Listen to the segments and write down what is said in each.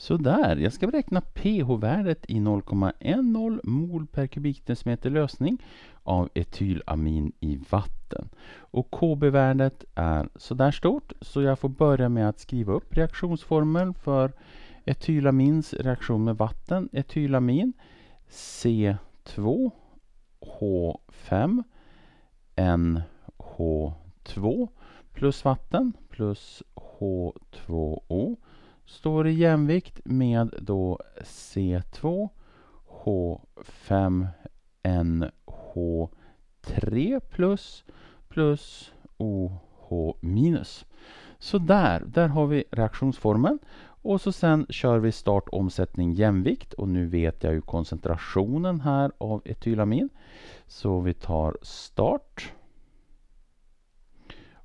Sådär, jag ska beräkna pH-värdet i 0,10 mol per kubikdecimeter lösning av etylamin i vatten. Och KB-värdet är sådär stort så jag får börja med att skriva upp reaktionsformeln för etylamins reaktion med vatten. Etylamin C2H5NH2 plus vatten plus H2O står i jämvikt med då C2, H5, NH3 plus, plus OH minus. Så där, där har vi reaktionsformeln. Och så sen kör vi start, omsättning, jämvikt. Och nu vet jag ju koncentrationen här av etylamin. Så vi tar start.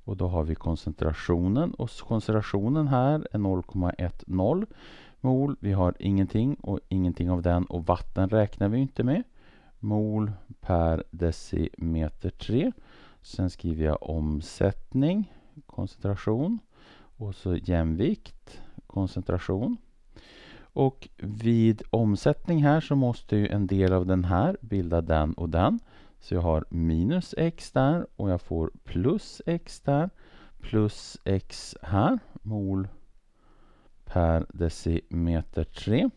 Och då har vi koncentrationen och koncentrationen här är 0,10 mol. Vi har ingenting och ingenting av den och vatten räknar vi inte med. Mol per decimeter 3. Sen skriver jag omsättning, koncentration och så jämvikt, koncentration. Och vid omsättning här så måste ju en del av den här bilda den och den. Så jag har minus x där och jag får plus x där plus x här, mol per decimeter 3.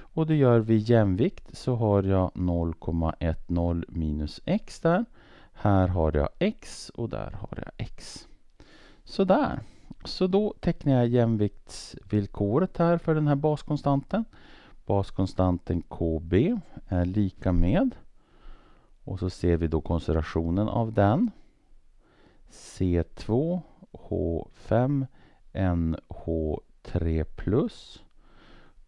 Och det gör vi jämvikt så har jag 0,10 minus x där. Här har jag x och där har jag x. Sådär. Så då tecknar jag jämviktsvillkoret här för den här baskonstanten. Baskonstanten KB är lika med och så ser vi då koncentrationen av den. C2, H5, NH3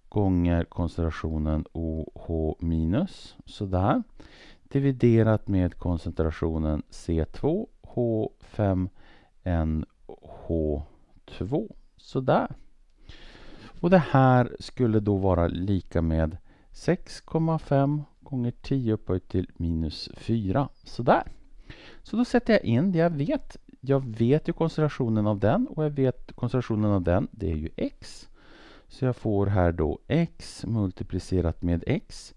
gånger koncentrationen OH minus, sådär. Dividerat med koncentrationen C2, H5, NH2, sådär. Och det här skulle då vara lika med 6,5 gånger 10 upphöjt till minus 4. Sådär. Så då sätter jag in det jag vet. Jag vet ju koncentrationen av den och jag vet koncentrationen av den, det är ju x. Så jag får här då x multiplicerat med x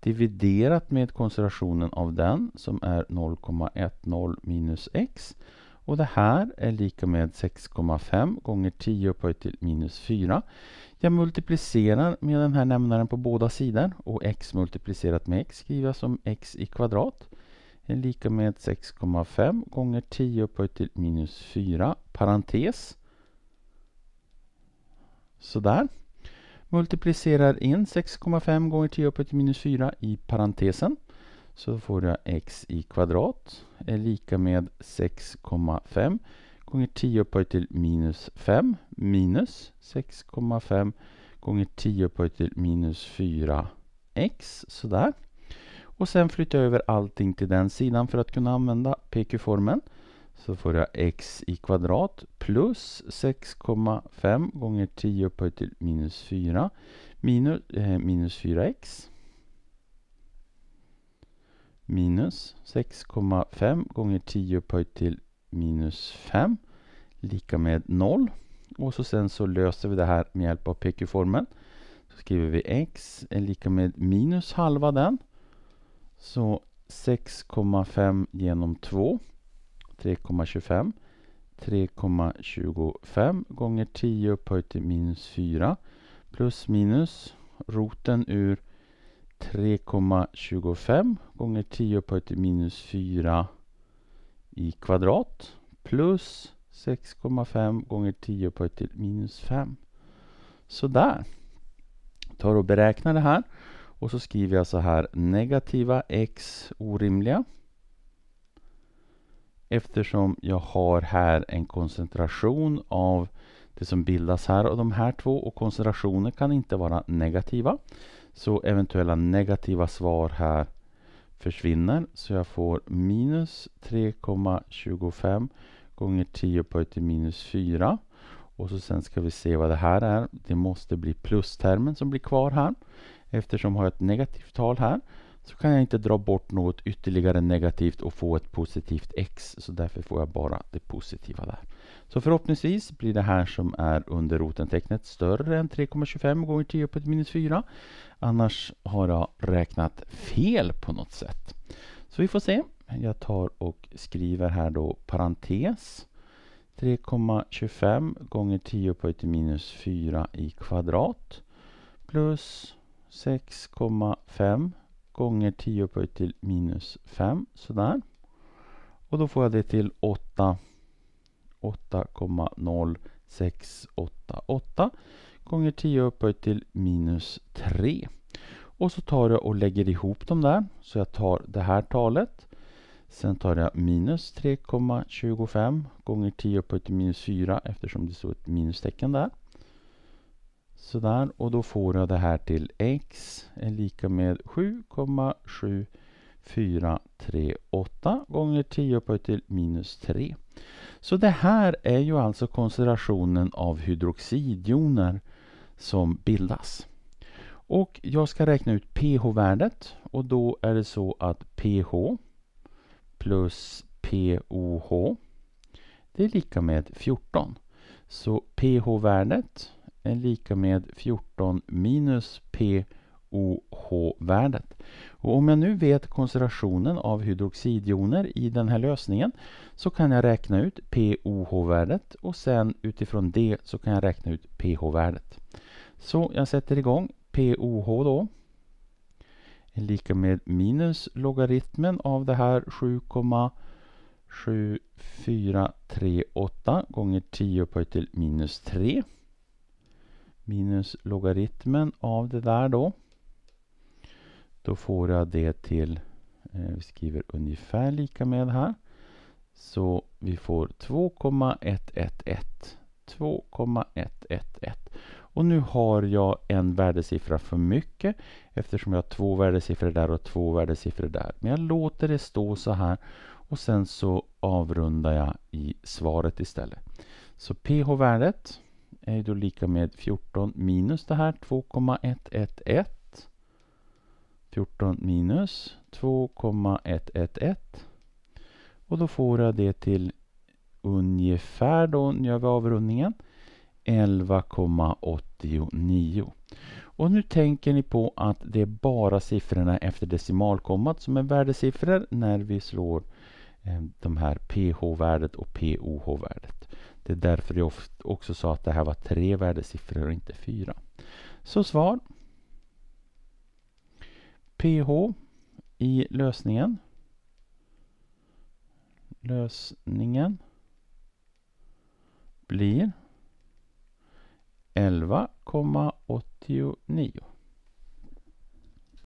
dividerat med koncentrationen av den som är 0,10 minus x. Och det här är lika med 6,5 gånger 10 upphöjt till minus 4. Jag multiplicerar med den här nämnaren på båda sidor och x multiplicerat med x skriver jag som x i kvadrat är lika med 6,5 gånger 10 upphöjt till minus 4 parentes. Sådär. Multiplicerar in 6,5 gånger 10 upphöjt till minus 4 i parentesen. Så får jag x i kvadrat är lika med 6,5 gånger 10 upphöjt till minus 5 minus 6,5 gånger 10 upphöjt till minus 4x. Sådär. Och sen flyttar jag över allting till den sidan för att kunna använda PQ-formeln. Så får jag x i kvadrat plus 6,5 gånger 10 upphöjt till minus 4 minus, eh, minus 4x minus 6,5 gånger 10 upphöjt till minus 5 lika med 0. Och så sen så löser vi det här med hjälp av PQ-formeln. Så skriver vi x är eh, lika med minus halva den. Så 6,5 genom 2. 3,25. 3,25 gånger 10 upphöjt till minus 4. Plus minus roten ur 3,25 gånger 10 upphöjt till minus 4 i kvadrat plus 6,5 gånger 10 upphöjt till minus 5. Sådär. Tar och beräknar det här och så skriver jag så här negativa x orimliga eftersom jag har här en koncentration av det som bildas här av de här två och koncentrationer kan inte vara negativa. Så eventuella negativa svar här försvinner så jag får minus 3,25 gånger 10 upphöjt till minus 4. Och så sen ska vi se vad det här är. Det måste bli plustermen som blir kvar här eftersom jag har ett negativt tal här så kan jag inte dra bort något ytterligare negativt och få ett positivt x. Så därför får jag bara det positiva där. Så förhoppningsvis blir det här som är under rotentecknet större än 3,25 gånger 10 upphöjt minus 4. Annars har jag räknat fel på något sätt. Så vi får se. Jag tar och skriver här då parentes. 3,25 gånger 10 upphöjt minus 4 i kvadrat plus 6,5 gånger 10 upphöjt till minus 5. Sådär. Och då får jag det till 8 8,0688 gånger 10 upphöjt till minus 3. Och så tar jag och lägger ihop dem där. Så jag tar det här talet. Sen tar jag minus 3,25 gånger 10 upphöjt till minus 4 eftersom det står ett minustecken där. Sådär, och då får jag det här till x är lika med 7,7438 gånger 10 upphöjt till minus 3. Så det här är ju alltså koncentrationen av hydroxidjoner som bildas. Och jag ska räkna ut pH-värdet och då är det så att pH plus POH det är lika med 14. Så pH-värdet är lika med 14 minus pOH-värdet. Och om jag nu vet koncentrationen av hydroxidjoner i den här lösningen så kan jag räkna ut pOH-värdet och sen utifrån det så kan jag räkna ut pH-värdet. Så jag sätter igång pOH då är lika med minus logaritmen av det här 7,7438 gånger 10 upphöjt till minus 3 minus logaritmen av det där då. Då får jag det till, eh, vi skriver ungefär lika med här. Så vi får 2,111. 2,111. Och nu har jag en värdesiffra för mycket eftersom jag har två värdesiffror där och två värdesiffror där. Men jag låter det stå så här och sen så avrundar jag i svaret istället. Så pH-värdet är ju då lika med 14 minus det här 2,111. 14 minus 2,111. Och då får jag det till ungefär då, nu gör vi avrundningen, 11,89. Och nu tänker ni på att det är bara siffrorna efter decimalkommat som är värdesiffror när vi slår eh, de här PH-värdet och POH-värdet. Det är därför jag också sa att det här var tre värdesiffror och inte fyra. Så svar. PH i lösningen. Lösningen blir 11,89.